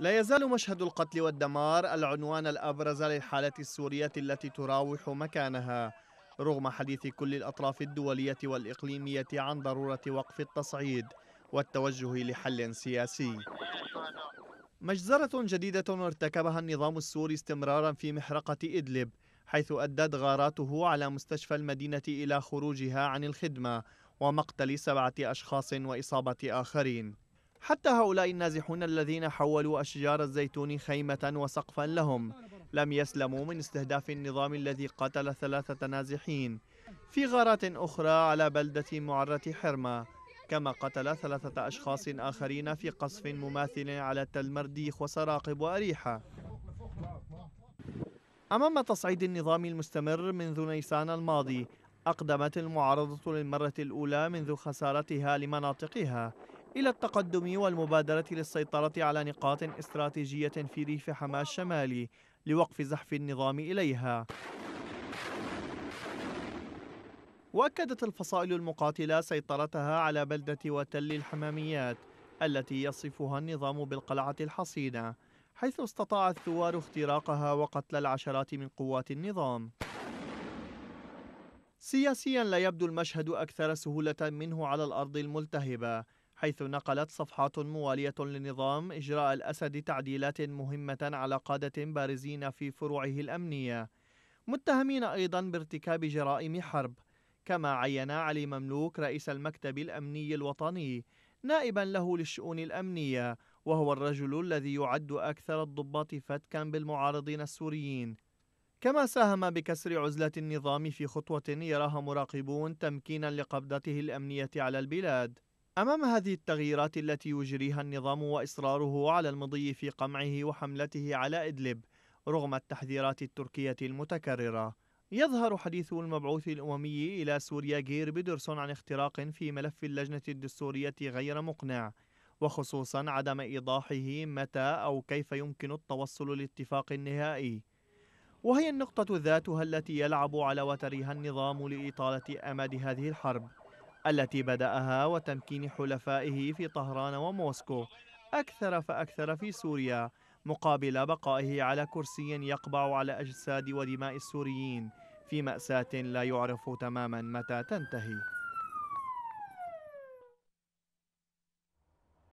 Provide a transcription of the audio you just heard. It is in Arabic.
لا يزال مشهد القتل والدمار العنوان الأبرز للحالة السورية التي تراوح مكانها رغم حديث كل الأطراف الدولية والإقليمية عن ضرورة وقف التصعيد والتوجه لحل سياسي مجزرة جديدة ارتكبها النظام السوري استمرارا في محرقة إدلب حيث أدت غاراته على مستشفى المدينة إلى خروجها عن الخدمة ومقتل سبعة أشخاص وإصابة آخرين حتى هؤلاء النازحون الذين حولوا أشجار الزيتون خيمة وسقفا لهم لم يسلموا من استهداف النظام الذي قتل ثلاثة نازحين في غارات أخرى على بلدة معرة حرمة كما قتل ثلاثة أشخاص آخرين في قصف مماثل على تل مرديخ وسراقب وأريحة أمام تصعيد النظام المستمر منذ نيسان الماضي أقدمت المعارضة للمرة الأولى منذ خسارتها لمناطقها إلى التقدم والمبادرة للسيطرة على نقاط استراتيجية في ريف حماة الشمالي لوقف زحف النظام إليها وأكدت الفصائل المقاتلة سيطرتها على بلدة وتل الحماميات التي يصفها النظام بالقلعة الحصينة حيث استطاع الثوار اختراقها وقتل العشرات من قوات النظام سياسيا لا يبدو المشهد أكثر سهولة منه على الأرض الملتهبة حيث نقلت صفحات موالية للنظام إجراء الأسد تعديلات مهمة على قادة بارزين في فروعه الأمنية متهمين أيضا بارتكاب جرائم حرب كما عين علي مملوك رئيس المكتب الأمني الوطني نائبا له للشؤون الأمنية وهو الرجل الذي يعد أكثر الضباط فتكا بالمعارضين السوريين كما ساهم بكسر عزلة النظام في خطوة يراها مراقبون تمكينا لقبضته الأمنية على البلاد أمام هذه التغييرات التي يجريها النظام وإصراره على المضي في قمعه وحملته على إدلب رغم التحذيرات التركية المتكررة يظهر حديث المبعوث الأممي إلى سوريا غير بيدرسون عن اختراق في ملف اللجنة الدستورية غير مقنع وخصوصا عدم إيضاحه متى أو كيف يمكن التوصل لاتفاق نهائي وهي النقطة ذاتها التي يلعب على وترها النظام لإطالة أمد هذه الحرب التي بدأها وتمكين حلفائه في طهران وموسكو أكثر فأكثر في سوريا مقابل بقائه على كرسي يقبع على أجساد ودماء السوريين في مأساة لا يعرف تماما متى تنتهي